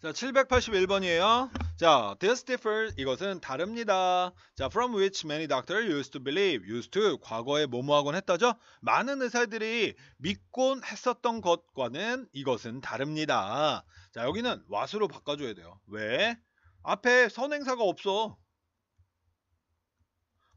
자, 781번이에요. 자, this differs 이것은 다릅니다. 자, from which many doctors used to believe, used to 과거에 뭐뭐하곤 했다죠. 많은 의사들이 믿곤 했었던 것과는 이것은 다릅니다. 자, 여기는 w h a t 로 바꿔줘야 돼요. 왜? 앞에 선행사가 없어.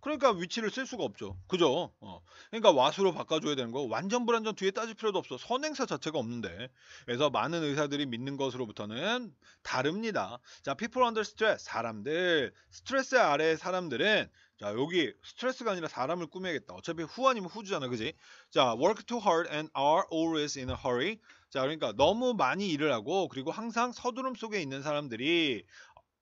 그러니까 위치를 쓸 수가 없죠. 그죠? 어. 그러니까 와수로 바꿔줘야 되는 거 완전 불완전 뒤에 따질 필요도 없어. 선행사 자체가 없는데. 그래서 많은 의사들이 믿는 것으로부터는 다릅니다. 자, people under stress. 사람들. 스트레스 아래 의 사람들은 자, 여기 스트레스가 아니라 사람을 꾸며야겠다. 어차피 후 아니면 후주잖아. 그지? 자, work too hard and are always in a hurry. 자, 그러니까 너무 많이 일을 하고 그리고 항상 서두름 속에 있는 사람들이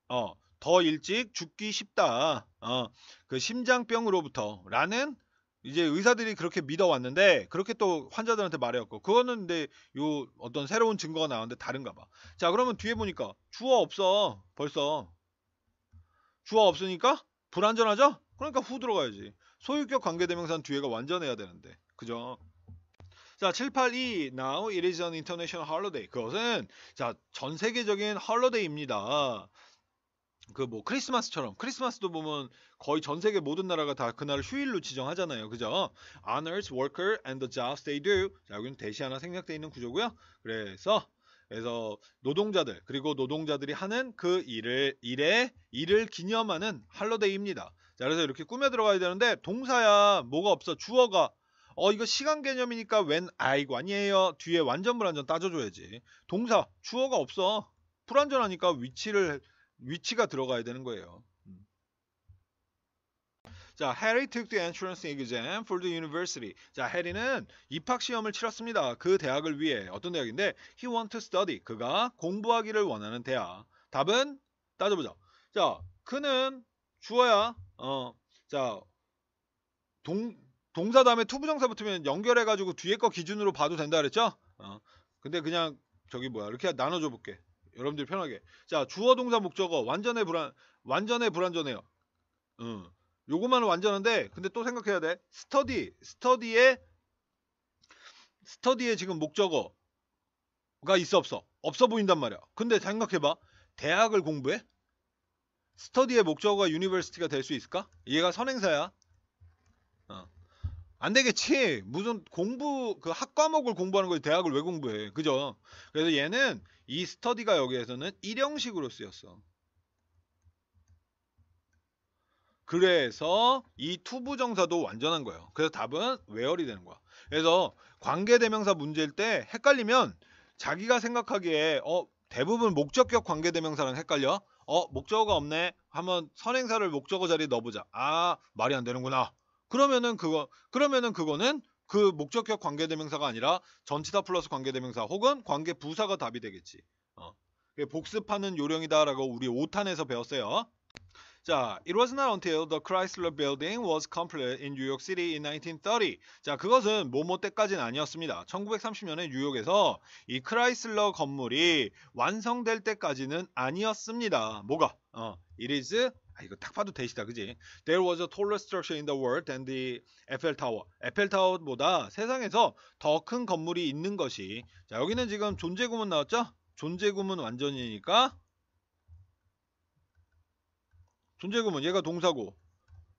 어, 더 일찍 죽기 쉽다. 어, 그 심장병으로부터 라는 이제 의사들이 그렇게 믿어왔는데 그렇게 또 환자들한테 말해왔고 그거는 근데 요 어떤 새로운 증거가 나왔는데 다른가 봐. 자 그러면 뒤에 보니까 주어 없어 벌써 주어 없으니까 불안전하죠 그러니까 후 들어가야지. 소유격 관계대명사는 뒤에가 완전해야 되는데 그죠? 자, 782 Now it is an international holiday. 그것은 자, 전 세계적인 헐러데이입니다. 그뭐 크리스마스처럼 크리스마스도 보면 거의 전 세계 모든 나라가 다 그날을 휴일로 지정하잖아요. 그죠? honors worker and the jobs they do. 자, 여기는 대시 하나 생략되어 있는 구조고요. 그래서 그래서 노동자들 그리고 노동자들이 하는 그 일을 일에 일을 기념하는 할로데이입니다. 자, 그래서 이렇게 꾸며 들어가야 되는데 동사야 뭐가 없어 주어가 어 이거 시간 개념이니까 웬아이고아니에요 뒤에 완전 불완전 따져줘야지 동사 주어가 없어 불완전하니까 위치를 위치가 들어가야 되는 거예요. 음. 자, Harry took the entrance exam for the university. 자, 해리는 입학 시험을 치렀습니다. 그 대학을 위해 어떤 대학인데 he want to study. 그가 공부하기를 원하는 대학. 답은 따져보죠 자, 그는 주어야 어, 자, 동 동사 다음에 투부정사 붙으면 연결해 가지고 뒤에 거 기준으로 봐도 된다 그랬죠? 어. 근데 그냥 저기 뭐야 이렇게 나눠줘 볼게 여러분들 편하게. 자, 주어 동사 목적어 완전해 불안 완전해 불안전해요 음. 요것만 완전한데 근데 또 생각해야 돼. 스터디, 스터디에 스터디에 지금 목적어가 있어 없어? 없어 보인단 말이야. 근데 생각해 봐. 대학을 공부해? 스터디의 목적어가 유니버시티가 될 수 있을까? 얘가 선행사야. 어. 안 되겠지. 무슨 공부 그 학과목을 공부하는 거지 대학을 왜 공부해? 그죠? 그래서 얘는 이 스터디가 여기에서는 일형식으로 쓰였어. 그래서 이 투부 정사도 완전한 거예요. 그래서 답은 외어리 되는 거야. 그래서 관계대명사 문제일 때 헷갈리면 자기가 생각하기에 어 대부분 목적격 관계대명사랑 헷갈려. 어 목적어가 없네. 한번 선행사를 목적어 자리에 넣어보자. 아 말이 안 되는구나. 그러면은 그거 그러면은 그거는 그 목적격 관계대명사가 아니라 전치사 플러스 관계대명사 혹은 관계 부사가 답이 되겠지. 어. 복습하는 요령이다라고 우리 5탄에서 배웠어요. 자, it was not until the Chrysler Building was completed in New York City in 1930. 자, 그것은 뭐뭐 때까지는 아니었습니다. 1930년에 뉴욕에서 이 크라이슬러 건물이 완성될 때까지는 아니었습니다. 뭐가? 어, it is 아, 이거 딱 봐도 되시다 그지? There was a taller structure in the world than the Eiffel Tower. 에펠 타워보다 세상에서 더 큰 건물이 있는 것이. 자, 여기는 지금 존재구문 나왔죠? 존재구문 완전이니까 존재구문 얘가 동사고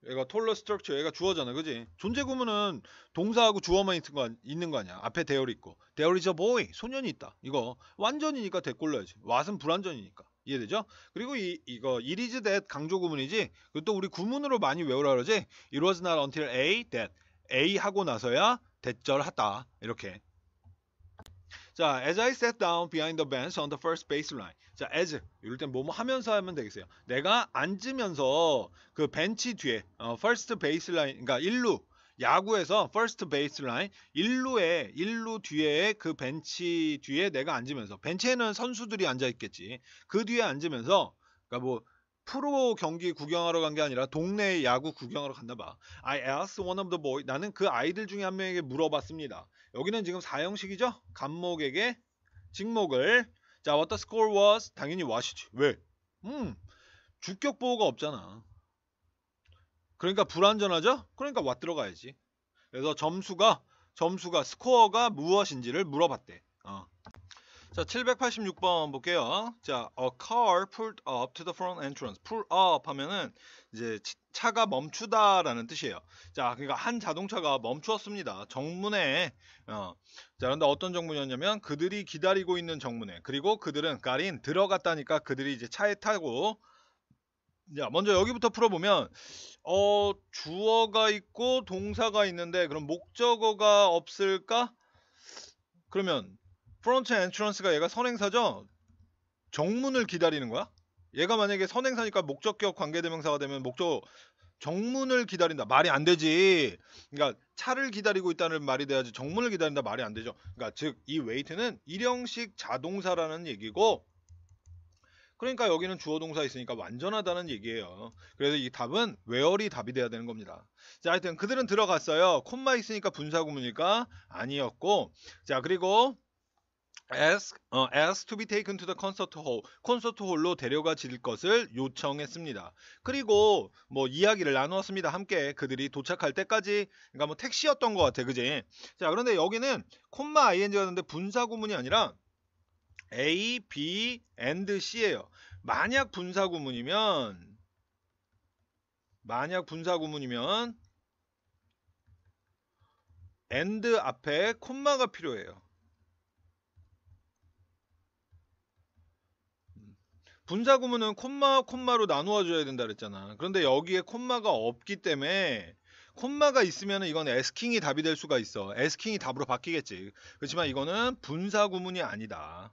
얘가 톨러 스트럭처 얘가 주어잖아 그지 존재구문은 동사하고 주어만 있는 거, 있는 거 아니야 앞에 대열이 있고 대열이 저 보이 소년이 있다 이거 완전이니까 대꼴 넣야지 왓은 불완전이니까 이해되죠? 그리고 이, 이거 it is that 강조 구문이지 그것도 우리 구문으로 많이 외우라 그러지 it was not until A that A 하고 나서야 대절 하다 이렇게 자, as I sat down behind the bench on the first baseline. 자, as 이럴 땐 뭐뭐 하면서 하면 되겠어요. 내가 앉으면서 그 벤치 뒤에 어, first baseline 그러니까 1루 야구에서 퍼스트 베이스라인 1루에 1루 뒤에 그 벤치 뒤에 내가 앉으면서 벤치에는 선수들이 앉아 있겠지. 그 뒤에 앉으면서 그러니까 뭐 프로 경기 구경하러 간 게 아니라 동네 야구 구경하러 갔나 봐. I asked one of the boy. 나는 그 아이들 중에 한 명에게 물어봤습니다. 여기는 지금 4형식이죠? 감목에게 직목을 자, what the score was? 당연히 what이지. 왜? 음. 주격 보호가 없잖아. 그러니까 불안전하죠 그러니까 왓 들어가야지. 그래서 점수가 점수가 스코어가 무엇인지를 물어봤대. 어. 자, 786번 볼게요. 자, a car pulled up to the front entrance. pull up 하면은 이제 차가 멈추다라는 뜻이에요. 자, 그러니까 한 자동차가 멈추었습니다. 정문에 어. 자, 그런데 어떤 정문이었냐면 그들이 기다리고 있는 정문에. 그리고 그들은 그러니까 가린 들어갔다니까 그들이 이제 차에 타고 자, 먼저 여기부터 풀어보면 어, 주어가 있고 동사가 있는데 그럼 목적어가 없을까? 그러면 프론트 엔트런스가 얘가 선행사죠? 정문을 기다리는 거야? 얘가 만약에 선행사니까 목적격 관계대명사가 되면 목적 정문을 기다린다 말이 안 되지. 그러니까 차를 기다리고 있다는 말이 돼야지 정문을 기다린다 말이 안 되죠. 그러니까 즉 이 웨이트는 일형식 자동사라는 얘기고 그러니까 여기는 주어 동사 있으니까 완전하다는 얘기예요. 그래서 이 답은 웨어리 답이 돼야 되는 겁니다. 자, 하여튼 그들은 들어갔어요. 콤마 있으니까 분사구문이니까 아니었고. 자, 그리고 ask, 어, ask to be taken to the concert hall. 콘서트 홀로 데려가 질 것을 요청했습니다. 그리고 뭐 이야기를 나누었습니다. 함께 그들이 도착할 때까지. 그러니까 뭐 택시였던 것 같아. 그지? 자, 그런데 여기는 콤마 i n g 였는데 분사구문이 아니라 A, B, and C예요. 만약 분사구문이면 만약 분사구문이면 and 앞에 콤마가 필요해요. 분사구문은 콤마 콤마로 나누어 줘야 된다 그랬잖아. 그런데 여기에 콤마가 없기 때문에 콤마가 있으면 이건 에스킹이 답이 될 수가 있어. 에스킹이 답으로 바뀌겠지. 그렇지만 이거는 분사구문이 아니다.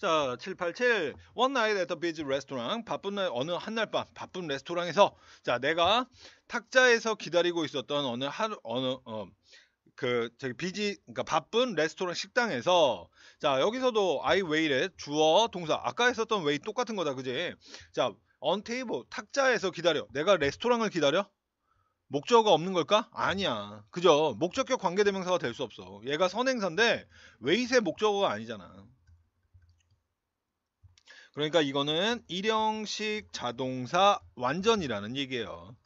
자, 787 원나잇 에더 비즈 레스토랑 바쁜 날 어느 한 날 밤 바쁜 레스토랑에서 자, 내가 탁자에서 기다리고 있었던 어느 하루 어느 어, 그 저기 비지 그니까 바쁜 레스토랑 식당에서 자, 여기서도 I waited 주어 동사 아까 했었던 wait 똑같은 거다. 그지? 자, on table 탁자에서 기다려. 내가 레스토랑을 기다려? 목적어가 없는 걸까? 아니야. 그죠? 목적격 관계대명사가 될 수 없어. 얘가 선행사인데 웨이의 목적어가 아니잖아. 그러니까 이거는 일형식 자동사 완전이라는 얘기예요.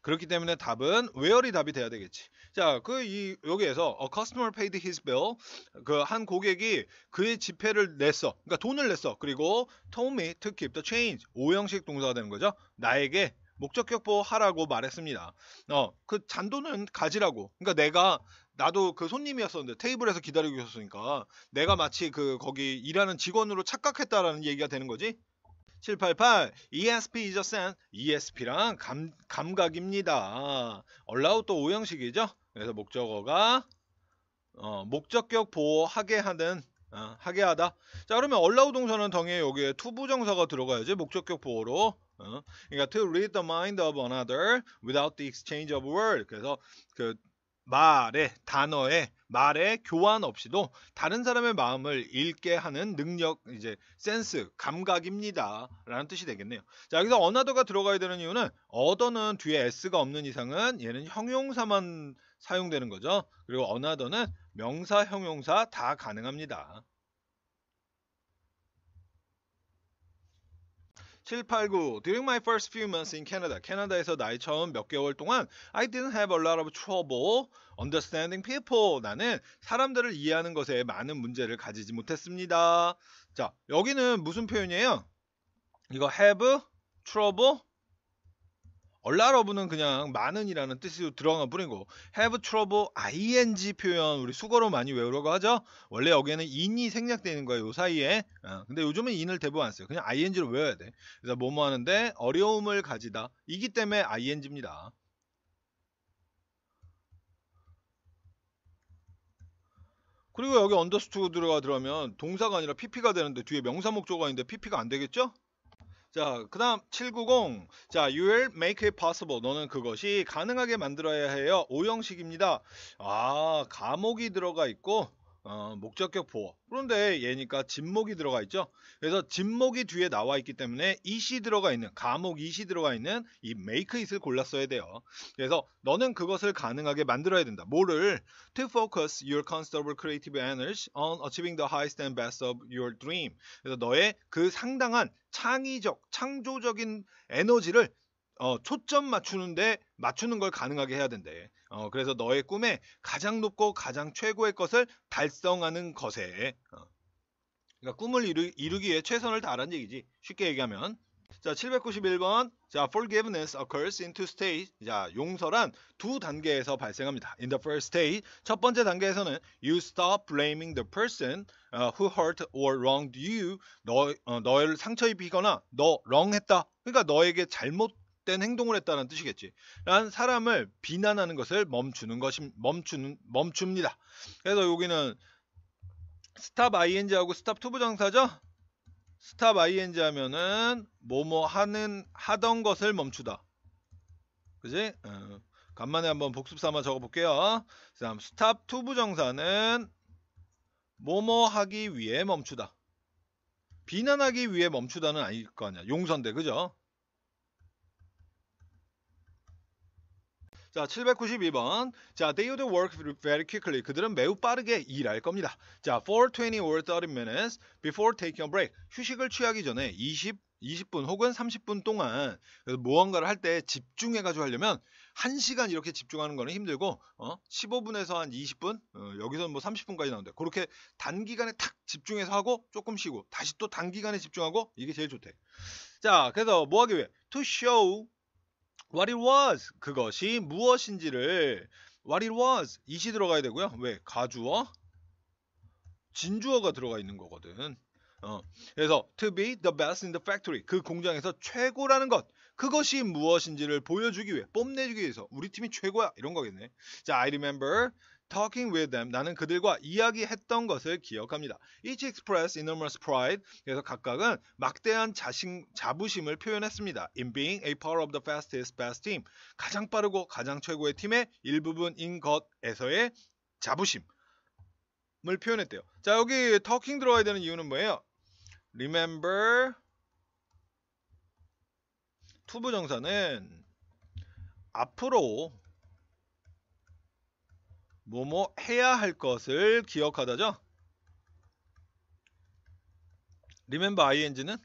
그렇기 때문에 답은 w 어리 답이 돼야 되겠지. 자, 그 이 여기에서 a customer paid his bill 그 한 고객이 그의 지폐를 냈어. 그러니까 돈을 냈어. 그리고 told me to keep the change. 오형식 동사가 되는 거죠. 나에게 목적격보 하라고 말했습니다. 어, 그 잔돈은 가지라고. 그러니까 내가 나도 그 손님이었었는데 테이블에서 기다리고 있었으니까 내가 마치 그 거기 일하는 직원으로 착각했다라는 얘기가 되는 거지. 788 ESP is a sense ESP랑 감, 감각입니다. a 라 l o w 또 오형식이죠. 그래서 목적어가 어, 목적격 보호하게 하는 어, 하게 하다. 자 그러면 a 라 l 동사는 덩에 여기에 투부정사가 들어가야지 목적격 보호로 어? 그러니까 to read the mind of another without the exchange of word. 그래서 그 말에 단어에 말의 교환 없이도 다른 사람의 마음을 읽게 하는 능력 이제 센스 감각입니다라는 뜻이 되겠네요. 자 여기서 언어도가 들어가야 되는 이유는 어더는 뒤에 s가 없는 이상은 얘는 형용사만 사용되는 거죠. 그리고 언어도는 명사 형용사 다 가능합니다. 789. During my first few months in Canada, 캐나다에서 나의 처음 몇 개월 동안 I didn't have a lot of trouble understanding people. 나는 사람들을 이해하는 것에 많은 문제를 가지지 못했습니다. 자, 여기는 무슨 표현이에요? 이거 have trouble 얼라러브는 그냥 많은이라는 뜻이 들어간 뿐이고 have trouble ing 표현 우리 수거로 많이 외우려고 하죠. 원래 여기에는 in이 생략되는 거예요. 요 사이에. 어, 근데 요즘은 in을 대부분 안 써요. 그냥 i n g 로 외워야 돼. 그래서 뭐뭐 뭐 하는데 어려움을 가지다. 이기 때문에 ing입니다. 그리고 여기 언더스투드가 들어가면 동사가 아니라 pp가 되는데 뒤에 명사 목조가 있는데 pp가 안 되겠죠? 자, 그 다음 790. 자, you will make it possible. 너는 그것이 가능하게 만들어야 해요. 오형식입니다. 아, 감옥이 들어가 있고, 어, 목적격 보어. 그런데 얘니까 진목이 들어가 있죠. 그래서 진목이 뒤에 나와 있기 때문에 이 시 들어가 있는 감옥 이시 들어가 있는 이 make it을 골랐어야 돼요. 그래서 너는 그것을 가능하게 만들어야 된다. 뭐를 to focus your considerable creative energy on achieving the highest and best of your dream. 그래서 너의 그 상당한 창의적, 창조적인 에너지를 어, 초점 맞추는데 맞추는 걸 가능하게 해야 된대. 어, 그래서 너의 꿈에 가장 높고 가장 최고의 것을 달성하는 것에 어. 그러니까 꿈을 이루, 기 위해 최선을 다하는 라 얘기지. 쉽게 얘기하면 자 791번 자 forgiveness occurs in two stages 자 용서란 두 단계에서 발생합니다. In the first stage 첫 번째 단계에서는 you stop blaming the person uh, who hurt or wronged you 너 어, 너를 상처 입히거나 너 wrong했다 그러니까 너에게 잘못 잘못된 행동을 했다는 뜻이겠지. 라는 사람을 비난하는 것을 멈추는 것이 멈추는 멈춥니다. 그래서 여기는 스탑 ing하고 스탑 투부 정사죠? 스탑 ing 하면은 뭐뭐 하는 하던 것을 멈추다. 그지? 어, 간만에 한번 복습 삼아 적어볼게요. 다음 스탑 투부 정사는 뭐뭐 하기 위해 멈추다. 비난하기 위해 멈추다는 아닐 거 아니야. 용선대 그죠? 자, 792번. 자, they would work very quickly. 그들은 매우 빠르게 일할 겁니다. 자, for 20 or 30 minutes before taking a break. 휴식을 취하기 전에 20 20분 혹은 30분 동안 무언가를 할 때 집중해가지고 하려면 1시간 이렇게 집중하는 거는 힘들고 어? 15분에서 한 20분 어, 여기서는 뭐 30분까지 나온대 그렇게 단기간에 탁 집중해서 하고 조금 쉬고 다시 또 단기간에 집중하고 이게 제일 좋대 자 그래서 뭐 하기 위해 to show What it was 그것이 무엇인지를 What it was 이시 들어가야 되고요. 왜 가주어 진주어가 들어가 있는 거거든. 어, 그래서 to be the best in the factory 그 공장에서 최고라는 것 그것이 무엇인지를 보여주기 위해 뽐내주기 위해서 우리 팀이 최고야 이런 거겠네. 자, I remember talking with them. 나는 그들과 이야기했던 것을 기억합니다. Each expressed enormous pride. 그래서 각각은 막대한 자신, 자부심을 표현했습니다. In being a part of the fastest best team. 가장 빠르고 가장 최고의 팀의 일부분인 것에서의 자부심을 표현했대요. 자, 여기 talking 들어와야 되는 이유는 뭐예요? remember 투부정사는 앞으로 뭐뭐 해야 할 것을 기억하다죠. remember ing는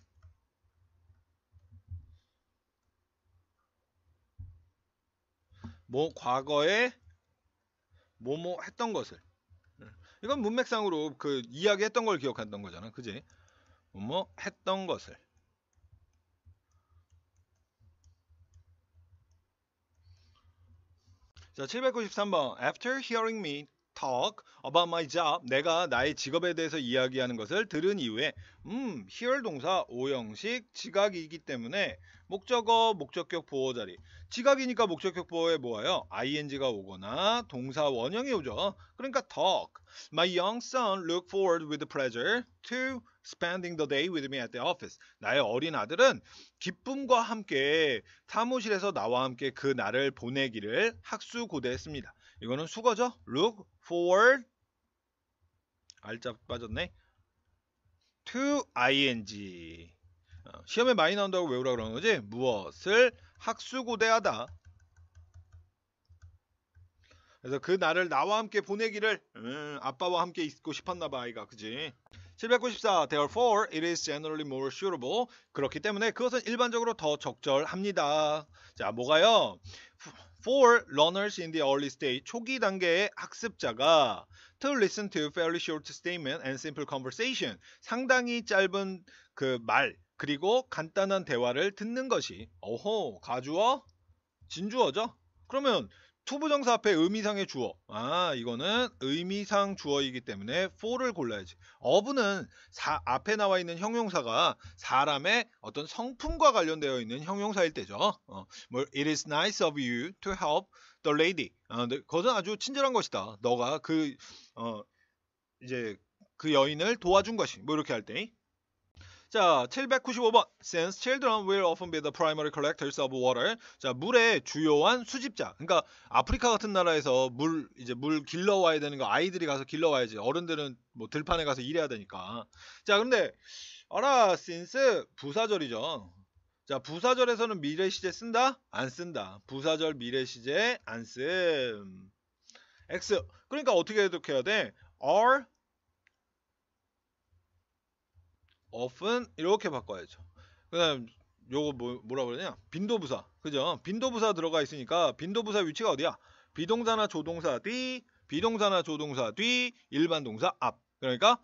뭐 과거에 뭐뭐 했던 것을 이건 문맥상으로 그 이야기했던 걸기억했던 거잖아 그지 뭐뭐 했던 것을 자, 793번. After hearing me talk about my job, 내가 나의 직업에 대해서 이야기하는 것을 들은 이후에, 음, hear 동사 5형식 지각이기 때문에 목적어, 목적격 보호 자리. 지각이니까 목적격 보호에 뭐예요? ing가 오거나 동사 원형이 오죠. 그러니까 talk. My young son look forward with pleasure to spending the day with me at the office. 나의 어린 아들은 기쁨과 함께 사무실에서 나와 함께 그 날을 보내기를 학수고대했습니다. 이거는 수거죠. look forward 알자 빠졌네. to ing 어, 시험에 많이 나온다고 외우라 그러는 거지 무엇을 학수고대하다 그래서 그 날을 나와 함께 보내기를 음, 아빠와 함께 있고 싶었나 봐 아이가 그지 794. Therefore, it is generally more suitable. 그렇기 때문에 그것은 일반적으로 더 적절합니다. 자, 뭐가요? For learners in the early stage, 초기 단계의 학습자가 to listen to fairly short statement and simple conversation, 상당히 짧은 그 말, 그리고 간단한 대화를 듣는 것이, 어호, 가주어? 진주어죠? 그러면 투부정사 앞에 의미상의 주어. 아, 이거는 의미상 주어이기 때문에 for를 골라야지. of는 사, 앞에 나와 있는 형용사가 사람의 어떤 성품과 관련되어 있는 형용사일 때죠. 어, 뭐, it is nice of you to help the lady. 아, 그것은 아주 친절한 것이다. 너가 그, 어, 이제 그 여인을 도와준 것이. 뭐 이렇게 할 때. 자, 795번. Since children will often be the primary collectors of water. 자, 물의 주요한 수집자. 그러니까 아프리카 같은 나라에서 물 이제 물 길러 와야 되는 거 아이들이 가서 길러 와야지. 어른들은 뭐 들판에 가서 일해야 되니까. 자, 근데 알아, since 부사절이죠. 자, 부사절에서는 미래 시제 쓴다? 안 쓴다. 부사절 미래 시제 안 쓴. X. 그러니까 어떻게 해독해야 돼? are often 이렇게 바꿔야죠. 그 다음 요거 뭐, 뭐라 그러냐 빈도부사 그죠 빈도부사 들어가 있으니까 빈도부사 위치가 어디야 비동사나 조동사 뒤 비동사나 조동사 뒤 일반 동사 앞 그러니까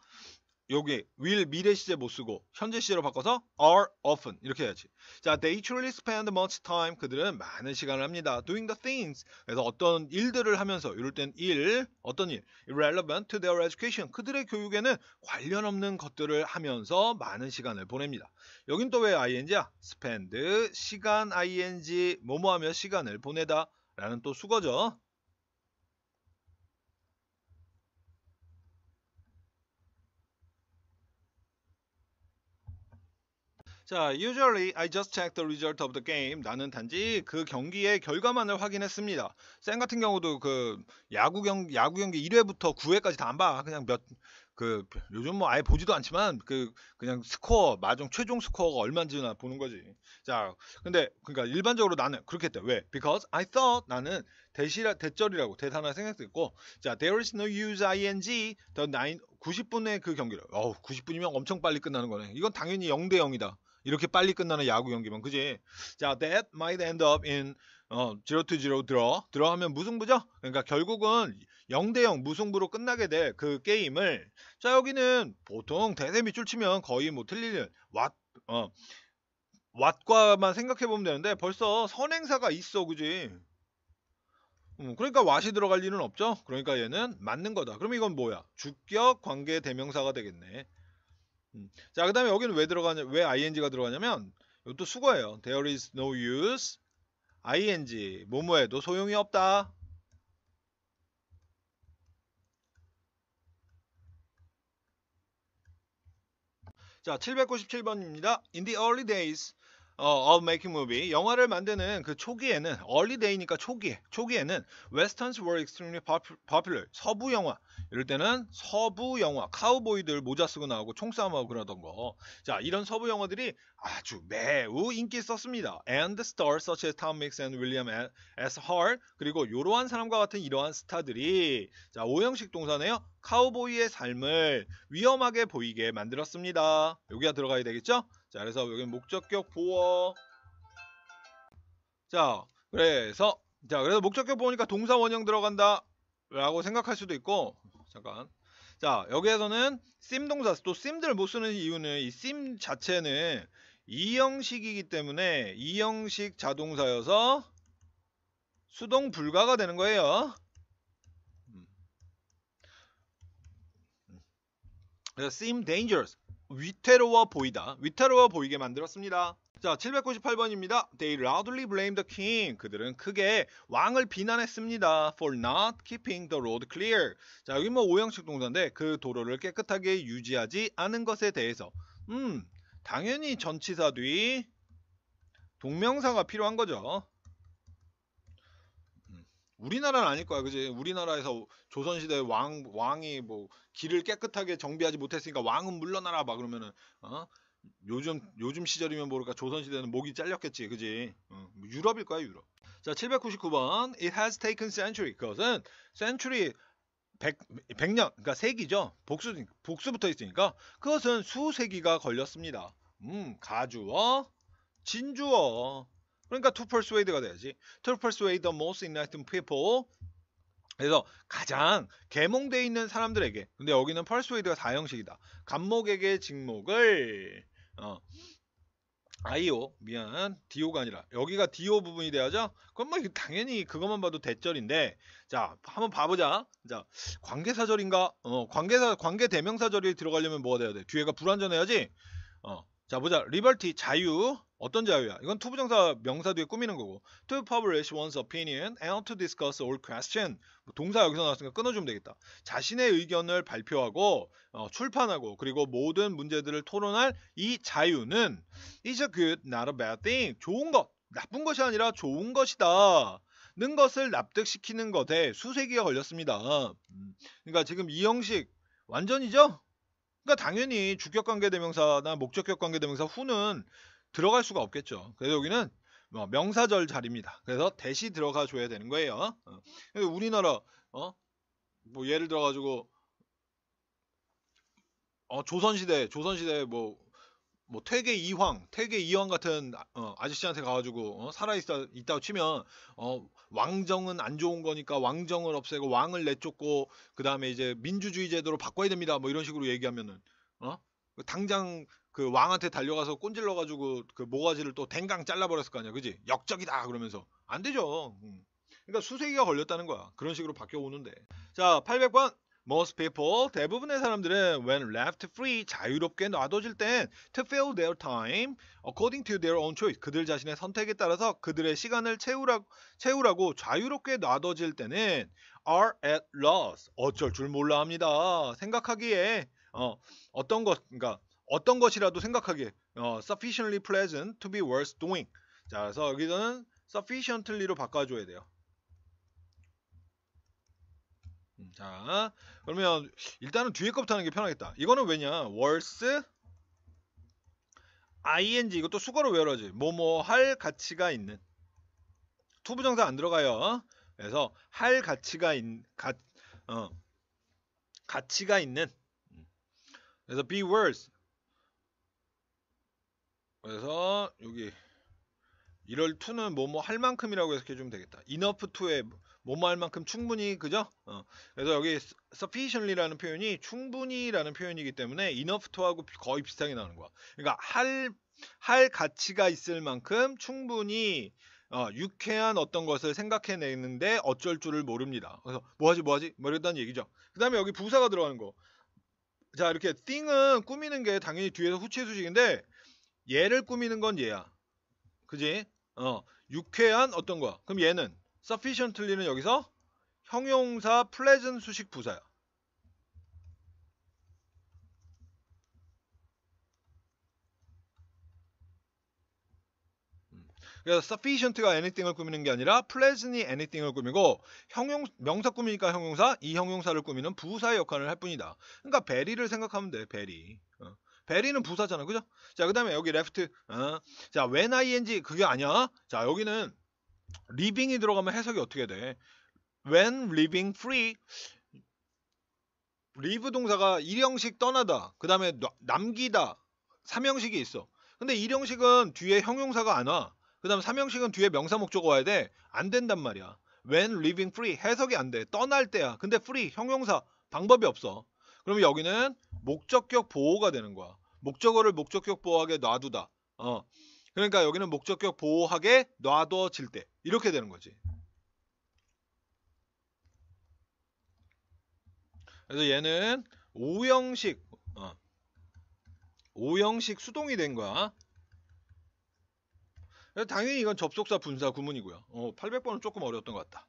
여기 will 미래 시제 못 쓰고 현재 시제로 바꿔서 are often 이렇게 해야지. 자, they truly spend much time 그들은 많은 시간을 합니다. doing the things 그래서 어떤 일들을 하면서 이럴 땐 일, 어떤 일 irrelevant to their education 그들의 교육에는 관련 없는 것들을 하면서 많은 시간을 보냅니다. 여긴 또 왜 ing야? spend 시간 ing 뭐뭐하며 시간을 보내다 라는 또 수거죠. 자, usually I just check the result of the game. 나는 단지 그 경기의 결과만을 확인했습니다. 쌤 같은 경우도 그 야구 경 야구 경기 1회부터 9회까지 다 안 봐. 그냥 몇 그 요즘 뭐 아예 보지도 않지만 그 그냥 스코어 마중 최종 스코어가 얼마인지나 보는 거지. 자, 근데 그러니까 일반적으로 나는 그렇게 했대. 왜? Because I thought 나는 대시라 대절이라고 대사나 생각했고, 자, there is no use ing the 9 90분의 그 경기를. 어우, 90분이면 엄청 빨리 끝나는 거네. 이건 당연히 0대 0이다. 이렇게 빨리 끝나는 야구 경기면 그지? 자, that might end up in 어, 0-0 draw. draw 하면 무승부죠? 그러니까 결국은 0 대 0 무승부로 끝나게 될 그 게임을 자, 여기는 보통 대세 밑줄 치면 거의 뭐 틀리는 왓 어, 왓과만 생각해 보면 되는데 벌써 선행사가 있어. 그지? 음, 그러니까 왓이 들어갈 일은 없죠. 그러니까 얘는 맞는 거다. 그럼 이건 뭐야? 주격 관계 대명사가 되겠네. 음. 자, 그 다음에 여기는 왜 들어가냐, 왜 ing가 들어가냐면, 이것도 수거예요. There is no use. ing. 뭐뭐해도 소용이 없다. 자, 797번입니다. In the early days, 어, of making movie 영화를 만드는 그 초기에는 early day니까 초기에 초기에는 westerns were extremely popular 서부 영화 이럴 때는 서부 영화 카우보이들 모자 쓰고 나오고 총 싸움하고 그러던 거. 자 이런 서부 영화들이 아주 매우 인기 있었습니다. And stars such as Tom Mix and William S. Hart 그리고 이러한 사람과 같은 이러한 스타들이 자 오형식 동사네요. 카우보이의 삶을 위험하게 보이게 만들었습니다. 여기가 들어가야 되겠죠? 자, 그래서 여기는 목적격 보어. 자, 그래서 자, 그래서 목적격 보니까 동사 원형 들어간다 라고 생각할 수도 있고 잠깐. 자, 여기에서는 심 동사 또 심들 못 쓰는 이유는 이 심 자체는 이형식이기 때문에 이형식 자동사여서 수동 불가가 되는 거예요. 음. 음. 그래서 seem dangerous 위태로워 보이다. 위태로워 보이게 만들었습니다. 자, 798번입니다. They loudly b l a m e the king. 그들은 크게 왕을 비난했습니다. For not keeping the road clear. 자, 여기 뭐 오형식 동사인데 그 도로를 깨끗하게 유지하지 않은 것에 대해서. 음, 당연히 전치사 뒤 동명사가 필요한 거죠. 우리나라는 아닐 거야, 그지? 우리나라에서 조선시대 왕, 왕이 뭐 길을 깨끗하게 정비하지 못했으니까 왕은 물러나라, 막 그러면은, 어? 요즘, 요즘 시절이면 모를까 조선시대는 목이 잘렸겠지, 그지? 어, 뭐 유럽일 거야, 유럽. 자, 799번. It has taken century. 그것은 century, 100, 년 그러니까 세기죠. 복수, 복수부터 있으니까 그것은 수세기가 걸렸습니다. 음, 가주어, 진주어. 그러니까 to persuade가 돼야지. to persuade the most enlightened people. 그래서 가장 계몽돼 있는 사람들에게. 근데 여기는 persuade가 사형식이다. 감목에게 직목을 어. 아이오 미안 디오가 아니라 여기가 디오 부분이 돼야죠 그럼 뭐 당연히 그것만 봐도 대절인데 자 한번 봐보자 자 관계사절인가 어 관계사 관계 대명사절이 들어가려면 뭐가 돼야 돼 뒤에가 불완전해야지 어자 보자 리버티 자유 어떤 자유야? 이건 투부정사 명사 뒤에 꾸미는 거고 to publish one's opinion and to discuss all question 뭐 동사 여기서 나왔으니까 끊어주면 되겠다 자신의 의견을 발표하고 어, 출판하고 그리고 모든 문제들을 토론할 이 자유는 is a good not a bad thing 좋은 것 나쁜 것이 아니라 좋은 것이다 는 것을 납득시키는 것에 수세기가 걸렸습니다 음. 그러니까 지금 이 형식 완전이죠? 그러니까 당연히 주격 관계 대명사나 목적격 관계 대명사 후는 들어갈 수가 없겠죠. 그래서 여기는 뭐 명사절 자리입니다. 그래서 대시 들어가 줘야 되는 거예요. 어. 우리나라 어? 뭐 예를 들어 가지고 어, 조선시대 조선시대 뭐뭐 퇴계 이황, 퇴계 이황 같은 어, 아저씨한테 가가지고 어, 살아 있다 있다고 치면 어, 왕정은 안 좋은 거니까 왕정을 없애고 왕을 내쫓고 그 다음에 이제 민주주의 제도로 바꿔야 됩니다. 뭐 이런 식으로 얘기하면은 어? 그 당장 그 왕한테 달려가서 꼰질러가지고 그 모가지를 또 댕강 잘라버렸을 거 아니야, 그지? 역적이다 그러면서 안 되죠. 음. 그러니까 수세기가 걸렸다는 거야. 그런 식으로 바뀌어 오는데. 자, 800번. Most people, 대부분의 사람들은 when left free, 자유롭게 놔둬질 땐 to fill their time according to their own choice, 그들 자신의 선택에 따라서 그들의 시간을 채우라고, 채우라고 자유롭게 놔둬질 때는 are at loss, 어쩔 줄 몰라 합니다. 생각하기에 어, 어떤 것, 그러니까 어떤 것이라도 생각하기에 어, sufficiently pleasant to be worth doing. 자, 그래서 여기서는 sufficiently로 바꿔줘야 돼요. 자, 그러면 일단은 뒤에 것부터 하는 게 편하겠다. 이거는 왜냐? w o r ing 이것도 수거로 외워야지. 뭐뭐 할 가치가 있는 투부정사 안 들어가요. 그래서 할 가치가 있는 가, 어, 가치가 있는 그래서 be worth 그래서 여기 이럴 t 는 뭐뭐 할 만큼이라고 해석해 주면 되겠다. enough to의 뭐뭐할 만큼 충분히 그죠? 어, 그래서 여기 sufficiently라는 표현이 충분히라는 표현이기 때문에 enough하고 거의 비슷하게 나오는 거야. 그러니까 할 할 가치가 있을 만큼 충분히 어, 유쾌한 어떤 것을 생각해내는데 어쩔 줄을 모릅니다. 그래서 뭐하지 뭐하지 뭐 이랬다는 얘기죠. 그 다음에 여기 부사가 들어가는 거. 자 이렇게 thing은 꾸미는 게 당연히 뒤에서 후체 수식인데 얘를 꾸미는 건 얘야. 그지? 어, 유쾌한 어떤 거야. 그럼 얘는 sufficiently는 여기서 형용사 플레즌 수식 부사야. 음. 그래서 sufficient가 anything을 꾸미는 게 아니라 pleasant이 anything을 꾸미고 형용 명사 꾸미니까 형용사 이 형용사를 꾸미는 부사의 역할을 할 뿐이다. 그러니까 베리를 생각하면 돼. 베리. 어. 베리는 부사잖아. 그죠? 자, 그다음에 여기 left 어. 자, when ing 그게 아니야. 자, 여기는 living이 들어가면 해석이 어떻게 돼? When living free live 동사가 일형식 떠나다 그 다음에 남기다 삼형식이 있어 근데 일형식은 뒤에 형용사가 안 와. 그 다음 에 삼형식은 뒤에 명사 목적어 와야 돼. 안 된단 말이야. When living free 해석이 안 돼. 떠날 때야. 근데 free 형용사 방법이 없어. 그러면 여기는 목적격 보호가 되는 거야. 목적어를 목적격 보호하게 놔두다. 어. 그러니까 여기는 목적격 보호하게 놔둬질 때 이렇게 되는 거지. 그래서 얘는 5형식5형식 어, 수동이 된 거야. 당연히 이건 접속사 분사 구문이고요. 어, 800번은 조금 어려웠던 것 같다.